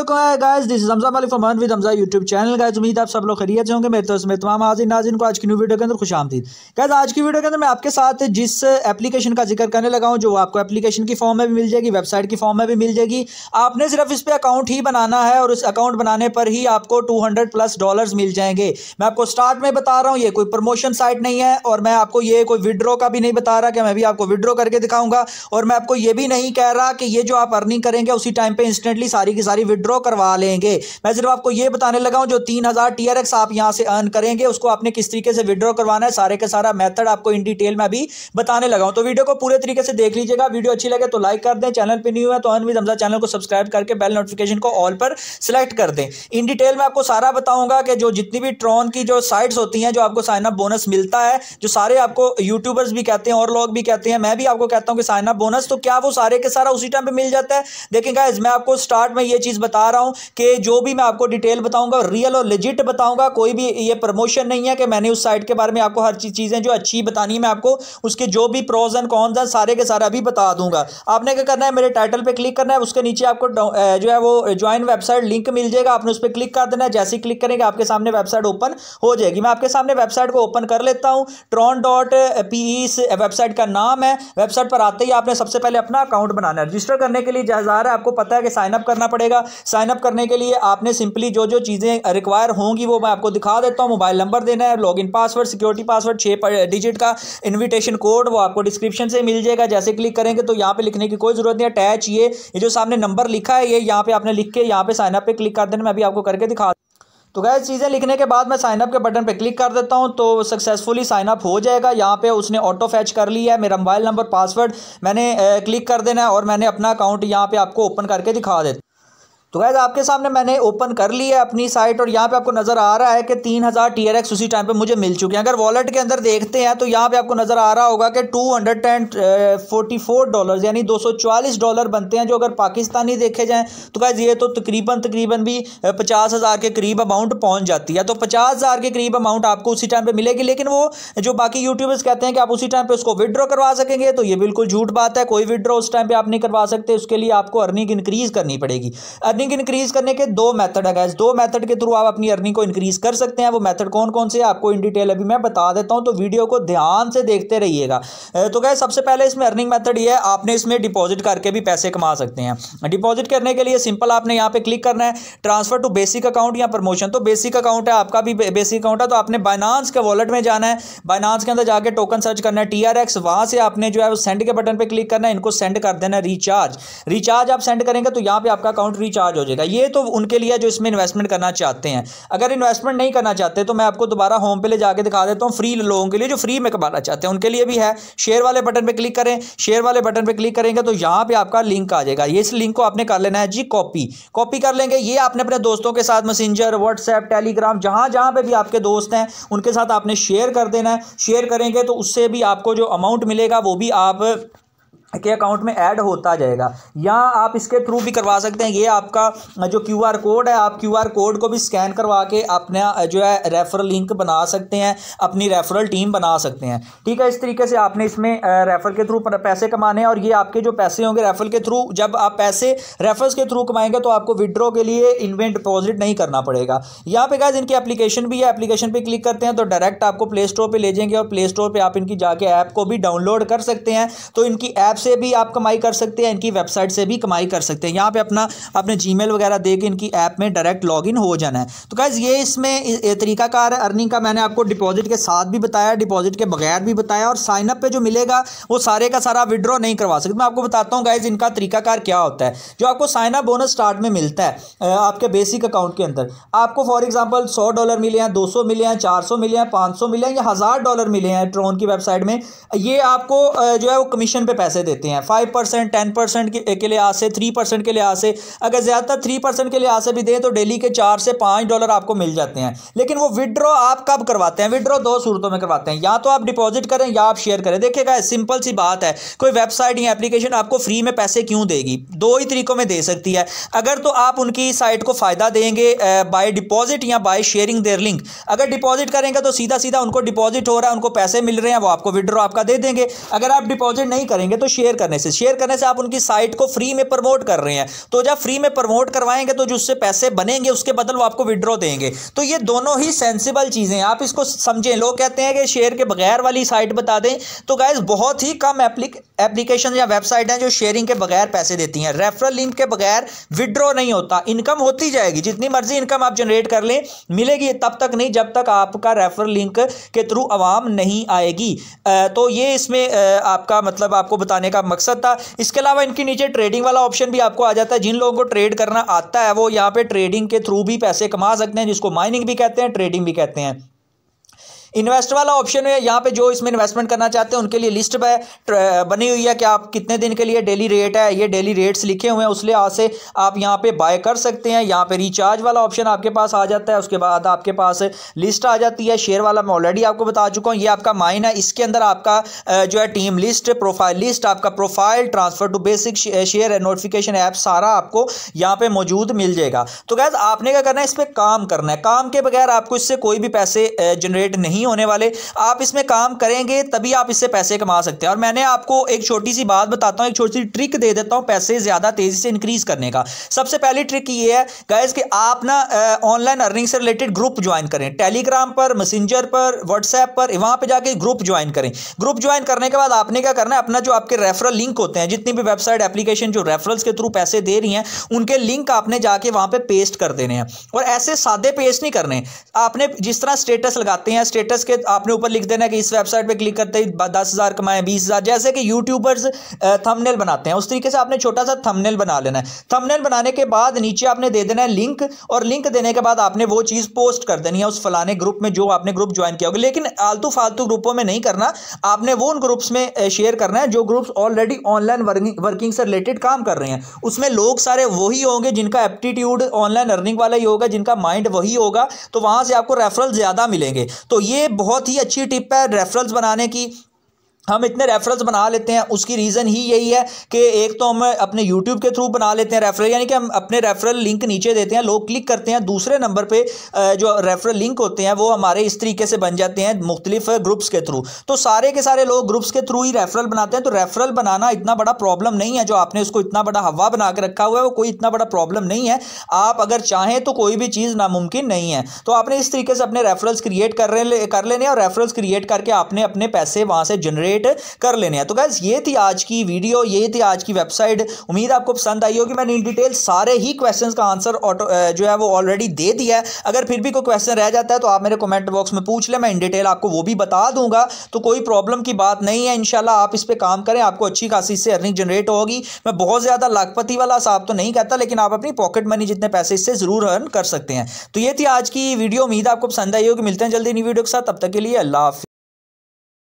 guys this Hamza Malik from with Hamza YouTube channel guys उम्मीद आप सब लोग खरीद होंगे मेरे तरफ से तमाम हाजिर नाजिन को आज की न्यू वीडियो के अंदर खुश आमदी गाइस आज की वीडियो के अंदर मैं आपके साथ जिस एप्लीकेशन का जिक्र करने लगा हूँ जो आपको एप्लीकेशन की फॉर्म में भी मिल जाएगी वेबसाइट की फॉर्म में भी मिल जाएगी आपने सिर्फ इस पर अकाउंट ही बनाना है और उस अकाउंट बनाने पर ही आपको टू प्लस डॉलर मिल जाएंगे मैं आपको स्टार्ट में बता रहा हूँ ये कोई प्रमोशन साइट नहीं है और मैं आपको ये कोई विड्रॉ का भी नहीं बता रहा कि मैं भी आपको विड्रॉ करके दिखाऊंगा और मैं आपको ये भी नहीं कह रहा कि ये जो आप अर्निंग करेंगे उसी टाइम पर इंस्टेंटली सारी की सारी विड्रॉ विड्रॉ करवा लेंगे मैं सिर्फ आपको ये बताने लगा हूँ जो तीन हज़ार टी आर एक्स आप यहाँ से अर्न करेंगे उसको आपने किस तरीके से विड्रॉ करवाना है सारे का सारा मेथड आपको इन डिटेल में अभी बताने लगा हूँ तो वीडियो को पूरे तरीके से देख लीजिएगा वीडियो अच्छी लगे तो लाइक कर दें चैनल पर नहीं हुआ तो अनविद हमजा चैनल को सब्सक्राइब करके बेल नोटिफिकेशन को ऑल पर सिलेक्ट कर दें इन डिटेल में आपको सारा बताऊंगा कि जो जितनी भी ट्रॉन की जो साइट्स होती हैं जो आपको साइन अप बोनस मिलता है जो सारे आपको यूट्यूबर्स भी कहते हैं और लोग भी कहते हैं मैं भी आपको कहता हूँ कि साइन अप बोनस तो क्या वो सारे के सारा उसी टाइम पर मिल जाता है देखेंगे मैं आपको स्टार्ट में ये चीज़ बता रहा हूं कि जो भी मैं आपको डिटेल बताऊंगा रियल और लिजिट बताऊंगा कोई भी ये प्रमोशन नहीं है कि मैंने उस साइट के बारे में आपको हर चीज़ें जो अच्छी बतानी है मैं आपको उसके जो भी प्रोज एंड कॉन्स हैं सारे के सारे अभी बता दूंगा आपने क्या करना है मेरे टाइटल पर क्लिक करना है उसके नीचे आपको जो है वो ज्वाइन वेबसाइट लिंक मिल जाएगा आपने उस पर क्लिक कर देना है जैसे ही क्लिक करेंगे आपके सामने वेबसाइट ओपन हो जाएगी मैं आपके सामने वेबसाइट को ओपन कर लेता हूँ ट्रॉन डॉट पी इस वेबसाइट का नाम है वेबसाइट पर आते ही आपने सबसे पहले अपना अकाउंट बनाना है रजिस्टर करने के लिए जहाजार है आपको पता है कि साइनअप करना पड़ेगा साइनअप करने के लिए आपने सिंपली जो जो चीज़ें रिक्वायर होंगी वो मैं आपको दिखा देता हूँ मोबाइल नंबर देना है लॉगिन पासवर्ड सिक्योरिटी पासवर्ड छः डिजिट का इन्विटेशन कोड वो आपको डिस्क्रिप्शन से मिल जाएगा जैसे क्लिक करेंगे तो यहाँ पर लिखने की कोई ज़रूरत नहीं अटैच ये ये जो सामने नंबर लिखा है ये यहाँ पर आपने लिख के यहाँ पर साइनअप पर क्लिक कर देना मैं अभी आपको करके दिखा तो क्या चीज़ें लिखने के बाद मैं साइनअप के बटन पे क्लिक कर देता हूँ तो सक्सेसफुली साइनअप हो जाएगा यहाँ पे उसने ऑटो फैच कर लिया है मेरा मोबाइल नंबर पासवर्ड मैंने क्लिक कर देना है और मैंने अपना अकाउंट यहाँ पे आपको ओपन करके दिखा देता तो गैज़ आपके सामने मैंने ओपन कर ली है अपनी साइट और यहाँ पे आपको नज़र आ रहा है कि तीन हज़ार टी आर एक्स उसी टाइम पे मुझे मिल चुके हैं अगर वॉलेट के अंदर देखते हैं तो यहाँ पे आपको नज़र आ रहा होगा कि two hundred and forty four dollar यानी दो सौ चालीस डॉलर बनते हैं जो अगर पाकिस्तानी देखे जाए तो गैज़ ये तो तकरीबन तकरीबन भी पचास हज़ार के करीब अमाउंट पहुँच जाती है तो पचास हज़ार के करीब अमाउंट आपको उसी टाइम पर मिलेगी लेकिन वो जो बाकी यूट्यूबर्स कहते हैं कि आप उसी टाइम पर उसको विदड्रॉ करवा सकेंगे तो ये बिल्कुल झूठ बात है कोई विदड्रॉ उस टाइम पर आप नहीं करवा सकते उसके लिए आपको अर्निंग इंक्रीज़ करनी पड़ेगी अर्निंग अर्निंग इंक्रीज करने के दो मेथड है गैस दो मेथड के थ्रू आप अपनी अर्निंग को इंक्रीज कर सकते हैं वो मेथड कौन कौन से आपको इन डिटेल अभी मैं बता देता हूं तो वीडियो को ध्यान से देखते रहिएगा तो गैस सबसे पहले इसमें अर्निंग मेथड ये है आपने इसमें डिपॉजिट करके भी पैसे कमा सकते हैं डिपॉजिट करने के लिए सिंपल आपने यहाँ पे क्लिक करना है ट्रांसफर टू बेसिक अकाउंट या प्रमोशन तो बेसिक अकाउंट है आपका भी बेसिक अकाउंट है तो आपने बाइनांस के वॉलेट में जाना है बाइनांस के अंदर जाकर टोकन सर्च करना है टी आर एक्स वहाँ से आपने जो है सेंड के बटन पर क्लिक करना है इनको सेंड कर देना रिचार्ज रिचार्ज आप सेंड करेंगे तो यहाँ पे आपका अकाउंट रिचार्ज डिस्चार्ज हो जाएगा ये तो उनके लिए जो इसमें इन्वेस्टमेंट करना चाहते हैं अगर इन्वेस्टमेंट नहीं करना चाहते तो मैं आपको दोबारा होम पे ले जाकर दिखा देता हूँ फ्री लोगों के लिए जो फ्री में कमाना चाहते हैं उनके लिए भी है शेयर वाले बटन पर क्लिक करें शेयर वाले बटन पर क्लिक करेंगे तो यहाँ पर आपका लिंक आ जाएगा ये इस लिंक को आपने कर लेना है जी कॉपी कॉपी कर लेंगे ये आपने अपने दोस्तों के साथ मैसेंजर व्हाट्सएप टेलीग्राम जहाँ जहाँ पर भी आपके दोस्त हैं उनके साथ आपने शेयर कर देना है शेयर करेंगे तो उससे भी आपको जो अमाउंट मिलेगा वो भी आप के अकाउंट में ऐड होता जाएगा या आप इसके थ्रू भी करवा सकते हैं ये आपका जो क्यू आर कोड है आप क्यू आर कोड को भी स्कैन करवा के अपना जो है रेफरल लिंक बना सकते हैं अपनी रेफरल टीम बना सकते हैं ठीक है इस तरीके से आपने इसमें रेफर के थ्रू पैसे कमाने हैं और ये आपके जो पैसे होंगे रेफरल के थ्रू जब आप पैसे रेफरल्स के थ्रू कमाएंगे तो आपको विड्रॉ के लिए इनमें डिपॉजिट नहीं करना पड़ेगा यहाँ पे गाइज इनकी एप्लीकेशन भी है एप्लीकेशन पर क्लिक करते हैं तो डायरेक्ट आपको प्ले स्टोर पर ले जाएंगे और प्ले स्टोर पर आप इनकी जाके ऐप को भी डाउनलोड कर सकते हैं तो इनकी ऐप्स से भी आप कमाई कर सकते हैं इनकी वेबसाइट से भी कमाई कर सकते हैं यहाँ पे अपना अपने जी वगैरह दे इनकी ऐप में डायरेक्ट लॉगिन हो जाना है तो गाइज़ ये इसमें तरीकाकार अर्निंग का मैंने आपको डिपॉजिट के साथ भी बताया डिपॉजिट के बगैर भी बताया और साइनअप पर जो मिलेगा वो सारे का सारा विड्रॉ नहीं करवा सकते मैं आपको बताता हूँ गाइज इनका तरीकाकार क्या होता है जो आपको साइनअप बोनस स्टार्ट में मिलता है आपके बेसिक अकाउंट के अंदर आपको फॉर एग्जाम्पल सौ डॉलर मिले हैं दो सौ मिले हैं चार सौ मिले हैं पाँच सौ मिले हैं या हज़ार डॉलर मिले हैं ट्रोन की वेबसाइट में ये आपको जो है वो कमीशन पर पैसे दे देते हैं फाइव परसेंट टेन परसेंट के लिहाज से थ्री परसेंट के लिहाज से अगर ज़्यादातर थ्री परसेंट के लिहाज से भी दें तो डेली के चार से पाँच डॉलर आपको मिल जाते हैं लेकिन वो विड्रॉ आप कब करवाते हैं विड्रॉ दो सूरतों में करवाते हैं या तो आप डिपॉजिट करें या आप शेयर करें देखिएगा सिंपल सी बात है कोई वेबसाइट या एप्लीकेशन आपको फ्री में पैसे क्यों देगी दो ही तरीकों में दे सकती है अगर तो आप उनकी साइट को फ़ायदा देंगे बाय डिपॉजिट या बाय शेयरिंग देयर लिंक अगर डिपॉजिट करेंगे तो सीधा सीधा उनको डिपॉजिट हो रहा है उनको पैसे मिल रहे हैं वो आपको विड्रॉ आपका दे देंगे अगर आप डिपॉजिट नहीं करेंगे तो शेयर करने से शेयर करने से आप उनकी साइट को फ्री में प्रमोट कर रहे हैं तो जब फ्री में प्रमोट करवाएंगे तो जो उससे पैसे बनेंगे उसके बदल वो आपको विड्रॉ देंगे तो ये दोनों ही सेंसिबल चीज़ें आप इसको समझें लोग कहते हैं कि शेयर के बगैर वाली साइट बता दें तो गाइज बहुत ही कम एप्लीकेशन या वेबसाइट हैं जो शेयरिंग के बगैर पैसे देती हैं रेफरल लिंक के बगैर विड्रॉ नहीं होता इनकम होती जाएगी जितनी मर्जी इनकम आप जनरेट कर लें मिलेगी तब तक नहीं जब तक आपका रेफरल लिंक के थ्रू आवाम नहीं आएगी तो ये इसमें आपका मतलब आपको बताने बताने का मकसद था इसके अलावा इनके नीचे ट्रेडिंग वाला ऑप्शन भी आपको आ जाता है जिन लोगों को ट्रेड करना आता है वो यहाँ पे ट्रेडिंग के थ्रू भी पैसे कमा सकते हैं जिसको माइनिंग भी कहते हैं ट्रेडिंग भी कहते हैं इन्वेस्ट वाला ऑप्शन है यहाँ पे जो इसमें इन्वेस्टमेंट करना चाहते हैं उनके लिए लिस्ट पे बनी हुई है कि आप कितने दिन के लिए डेली रेट है ये डेली रेट्स लिखे हुए हैं उस लिहाज से आप यहाँ पे बाय कर सकते हैं यहाँ पे रिचार्ज वाला ऑप्शन आपके पास आ जाता है उसके बाद आपके पास लिस्ट आ जाती है शेयर वाला मैं ऑलरेडी आपको बता चुका हूँ ये आपका माइन है इसके अंदर आपका जो है टीम लिस्ट प्रोफाइल लिस्ट आपका profile transfer to basic share notification app सारा आपको यहाँ पे मौजूद मिल जाएगा तो गैस आपने क्या करना है इस पर काम करना है काम के बगैर आपको इससे कोई भी पैसे जनरेट नहीं नहीं होने वाले आप इसमें काम करेंगे तभी आप इससे पैसे कमा सकते हैं और मैंने आपको एक छोटी सी बात बताता हूँ एक छोटी सी ट्रिक दे देता हूँ पैसे ज़्यादा तेज़ी से इंक्रीज़ करने का सबसे पहली ट्रिक ये है गैस कि आप ना ऑनलाइन अर्निंग से रिलेटेड ग्रुप ज्वाइन करें टेलीग्राम पर मैसेंजर पर व्हाट्सएप पर वहाँ पर जाके ग्रुप ज्वाइन करें ग्रुप ज्वाइन करने के बाद आपने क्या करना है अपना जो आपके रेफरल लिंक होते हैं जितनी भी वेबसाइट एप्लीकेशन जो रेफरल्स के थ्रू पैसे दे रही हैं उनके लिंक आपने जाके वहाँ पर पेस्ट कर देने हैं और ऐसे सादे पेस्ट नहीं करने आपने जिस तरह स्टेटस लगाते हैं स्टेटस स्टेटस के आपने ऊपर लिख देना है कि इस वेबसाइट पे क्लिक करते ही दस हज़ार कमाएं बीस हज़ार जैसे कि यूट्यूबर्स थंबनेल बनाते हैं उस तरीके से आपने छोटा सा थंबनेल बना लेना है थंबनेल बनाने के बाद नीचे आपने दे देना है लिंक और लिंक देने के बाद आपने वो चीज़ पोस्ट कर देनी है उस फलाने ग्रुप में जो आपने ग्रुप ज्वाइन किया होगा लेकिन आलतू फालतू ग्रुपों में नहीं करना आपने वो उन ग्रुप्स में शेयर करना है जो ग्रुप्स ऑलरेडी ऑनलाइन वर्किंग से रिलेटेड काम कर रहे हैं उसमें लोग सारे वही होंगे जिनका एप्टीट्यूड ऑनलाइन अर्निंग वाला ही होगा जिनका माइंड वही होगा तो वहाँ से आपको रेफरल ज़्यादा मिलेंगे तो ये बहुत ही अच्छी टिप है रेफरल्स बनाने की हम इतने रेफरल्स बना लेते हैं उसकी रीज़न ही यही है कि एक तो हम अपने यूट्यूब के थ्रू बना लेते हैं रेफरल यानी कि हम अपने रेफरल लिंक नीचे देते हैं लोग क्लिक करते हैं दूसरे नंबर पे जो रेफरल लिंक होते हैं वो हमारे इस तरीके से बन जाते हैं मुख्तलिफ ग्रुप्स के थ्रू तो सारे के सारे लोग ग्रुप्स के थ्रू ही रेफरल बनाते हैं तो रेफरल बनाना इतना बड़ा प्रॉब्लम नहीं है जो आपने उसको इतना बड़ा हवा बना के रखा हुआ है वो कोई इतना बड़ा प्रॉब्लम नहीं है आप अगर चाहें तो कोई भी चीज़ नामुमकिन नहीं है तो आपने इस तरीके से अपने रेफरल्स क्रिएट कर कर लेने और रेफरल्स क्रिएट करके आपने अपने पैसे वहाँ से जनरेट अपडेट कर लेने हैं तो गैस ये थी आज की वीडियो ये थी आज की वेबसाइट उम्मीद आपको पसंद आई होगी मैंने इन डिटेल सारे ही क्वेश्चन का आंसर ऑटो जो है वो ऑलरेडी दे दिया है अगर फिर भी कोई क्वेश्चन रह जाता है तो आप मेरे कॉमेंट बॉक्स में पूछ लें मैं इन डिटेल आपको वो भी बता दूंगा तो कोई प्रॉब्लम की बात नहीं है इनशाला आप इस पर काम करें आपको अच्छी खासी से अर्निंग जनरेट होगी मैं बहुत ज़्यादा लाखपति वाला साहब तो नहीं कहता लेकिन आप अपनी पॉकेट मनी जितने पैसे इससे ज़रूर अर्न कर सकते हैं तो ये थी आज की वीडियो उम्मीद आपको पसंद आई होगी मिलते हैं जल्दी नई वीडियो के साथ तब तक के लिए अल्लाह